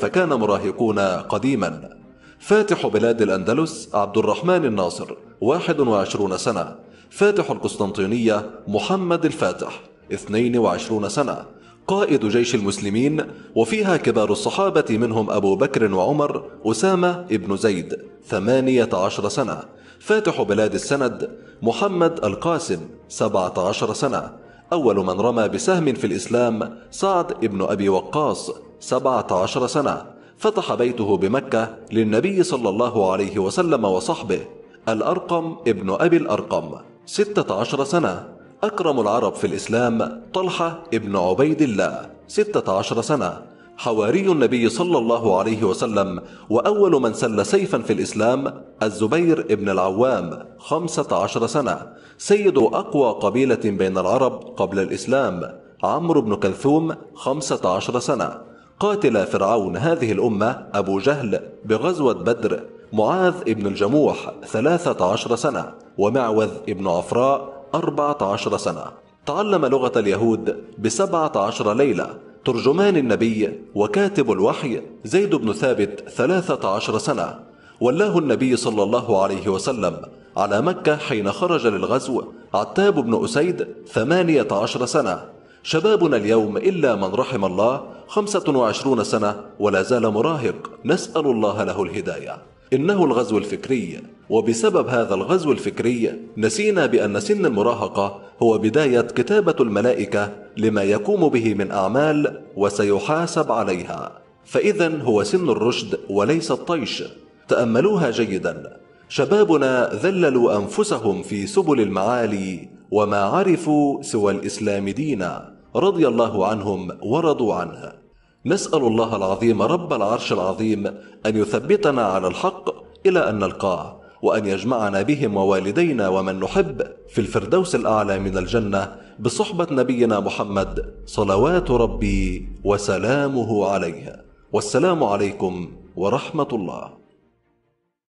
كيف كان مراهقون قديما فاتح بلاد الأندلس عبد الرحمن الناصر 21 سنة فاتح القسطنطينية محمد الفاتح 22 سنة قائد جيش المسلمين وفيها كبار الصحابة منهم أبو بكر وعمر أسامة ابن زيد 18 سنة فاتح بلاد السند محمد القاسم 17 سنة أول من رمى بسهم في الإسلام سعد ابن أبي وقاص سبعة عشر سنة فتح بيته بمكة للنبي صلى الله عليه وسلم وصحبه الأرقم ابن أبي الأرقم ستة عشر سنة أكرم العرب في الإسلام طلحة ابن عبيد الله ستة عشر سنة حواري النبي صلى الله عليه وسلم وأول من سل سيفا في الإسلام الزبير ابن العوام خمسة عشر سنة سيد أقوى قبيلة بين العرب قبل الإسلام عمرو بن كلثوم خمسة عشر سنة قاتل فرعون هذه الأمة أبو جهل بغزوة بدر معاذ بن الجموح ثلاثة عشر سنة ومعوذ بن عفراء أربعة عشر سنة تعلم لغة اليهود بسبعة عشر ليلة ترجمان النبي وكاتب الوحي زيد بن ثابت ثلاثة عشر سنة ولاه النبي صلى الله عليه وسلم على مكة حين خرج للغزو عتاب بن أسيد ثمانية عشر سنة شبابنا اليوم إلا من رحم الله خمسة وعشرون سنة ولا زال مراهق نسأل الله له الهداية إنه الغزو الفكري وبسبب هذا الغزو الفكري نسينا بأن سن المراهقة هو بداية كتابة الملائكة لما يقوم به من أعمال وسيحاسب عليها فإذا هو سن الرشد وليس الطيش تأملوها جيدا شبابنا ذللوا انفسهم في سبل المعالي وما عرفوا سوى الاسلام دينا رضي الله عنهم ورضوا عنه نسال الله العظيم رب العرش العظيم ان يثبتنا على الحق الى ان نلقاه وان يجمعنا بهم ووالدينا ومن نحب في الفردوس الاعلى من الجنه بصحبه نبينا محمد صلوات ربي وسلامه عليه والسلام عليكم ورحمه الله